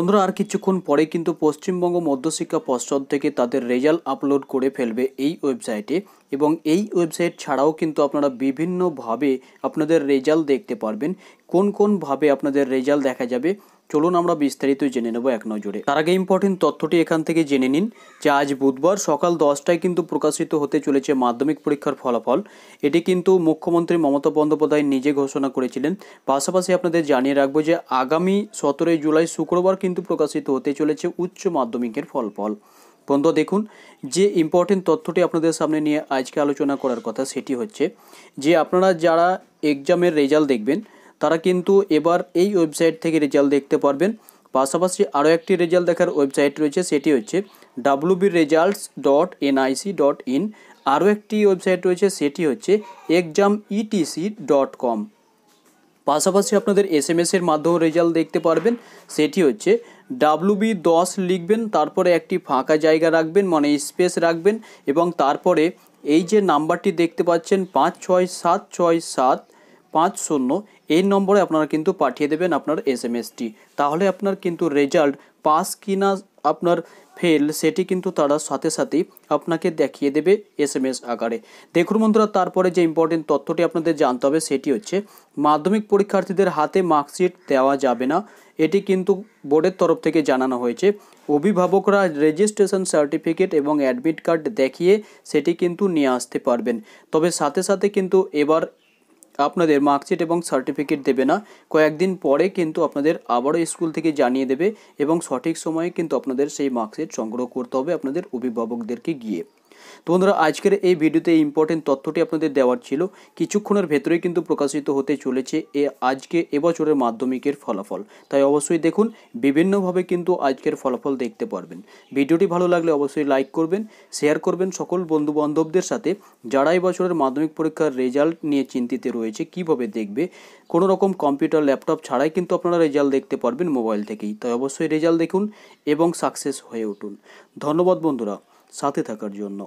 বন্ধুরা আর কিছুক্ষণ পরে কিন্তু পশ্চিমবঙ্গ মধ্যশিক্ষা পর্ষদ থেকে তাদের রেজাল্ট আপলোড করে ফেলবে এই ওয়েবসাইটে এবং এই ওয়েবসাইট ছাড়াও কিন্তু আপনারা বিভিন্নভাবে আপনাদের রেজাল্ট দেখতে পারবেন কোন কোনভাবে আপনাদের রেজাল্ট দেখা যাবে চলুন আমরা বিস্তারিত জেনে নেব এক নজরে তার আগে ইম্পর্টেন্ট তথ্যটি এখান থেকে জেনে নিন যে আজ বুধবার সকাল দশটায় কিন্তু প্রকাশিত হতে চলেছে মাধ্যমিক পরীক্ষার ফলাফল এটি কিন্তু মুখ্যমন্ত্রী মমতা বন্দ্যোপাধ্যায় নিজে ঘোষণা করেছিলেন পাশাপাশি আপনাদের জানিয়ে রাখবো যে আগামী সতেরোই জুলাই শুক্রবার কিন্তু প্রকাশিত হতে চলেছে উচ্চ মাধ্যমিকের ফলাফল বন্ধু দেখুন যে ইম্পর্টেন্ট তথ্যটি আপনাদের সামনে নিয়ে আজকে আলোচনা করার কথা সেটি হচ্ছে যে আপনারা যারা এক্সামের রেজাল্ট দেখবেন তারা কিন্তু এবার এই ওয়েবসাইট থেকে রেজাল্ট দেখতে পারবেন পাশাপাশি আরও একটি রেজাল্ট দেখার ওয়েবসাইট রয়েছে সেটি হচ্ছে WB results dot NIC dot in আরও একটি ওয়েবসাইট রয়েছে সেটি হচ্ছে এক্সাম ইটিসি ডট কম পাশাপাশি আপনাদের এস এম এসের মাধ্যমে রেজাল্ট দেখতে পারবেন সেটি হচ্ছে ডাব্লুবি দশ লিখবেন তারপরে একটি ফাঁকা জায়গা রাখবেন মানে স্পেস রাখবেন এবং তারপরে এই যে নাম্বারটি দেখতে পাচ্ছেন পাঁচ ছয় সাত ছয় সাত পাঁচ শূন্য এই নম্বরে আপনারা কিন্তু পাঠিয়ে দেবেন আপনার এস এম এসটি তাহলে আপনার কিন্তু রেজাল্ট পাস কিনা আপনার ফেল সেটি কিন্তু তারা সাথে সাথেই আপনাকে দেখিয়ে দেবে এস এম এস আকারে দেখুন বন্ধুরা তারপরে যে ইম্পর্টেন্ট তথ্যটি আপনাদের জানতে হবে সেটি হচ্ছে মাধ্যমিক পরীক্ষার্থীদের হাতে মার্কশিট দেওয়া যাবে না এটি কিন্তু বোর্ডের তরফ থেকে জানানো হয়েছে অভিভাবকরা রেজিস্ট্রেশন সার্টিফিকেট এবং অ্যাডমিট কার্ড দেখিয়ে সেটি কিন্তু নিয়ে আসতে পারবেন তবে সাথে সাথে কিন্তু এবার আপনাদের মার্কশিট এবং সার্টিফিকেট দেবে না কয়েকদিন পরে কিন্তু আপনাদের আবারও স্কুল থেকে জানিয়ে দেবে এবং সঠিক সময়ে কিন্তু আপনাদের সেই মার্কশিট সংগ্রহ করতে হবে আপনাদের অভিভাবকদেরকে গিয়ে তো বন্ধুরা আজকের এই ভিডিওতে এই ইম্পর্টেন্ট তথ্যটি আপনাদের দেওয়ার ছিল কিছুক্ষণের ভেতরেই কিন্তু প্রকাশিত হতে চলেছে এ আজকে এবছরের মাধ্যমিকের ফলাফল তাই অবশ্যই দেখুন বিভিন্নভাবে কিন্তু আজকের ফলাফল দেখতে পারবেন ভিডিওটি ভালো লাগলে অবশ্যই লাইক করবেন শেয়ার করবেন সকল বন্ধুবান্ধবদের সাথে যারা এবছরের মাধ্যমিক পরীক্ষার রেজাল্ট নিয়ে চিন্তিতে রয়েছে কিভাবে দেখবে কোনো রকম কম্পিউটার ল্যাপটপ ছাড়াই কিন্তু আপনারা রেজাল্ট দেখতে পারবেন মোবাইল থেকেই তাই অবশ্যই রেজাল্ট দেখুন এবং সাকসেস হয়ে উঠুন ধন্যবাদ বন্ধুরা সাথে থাকার জন্য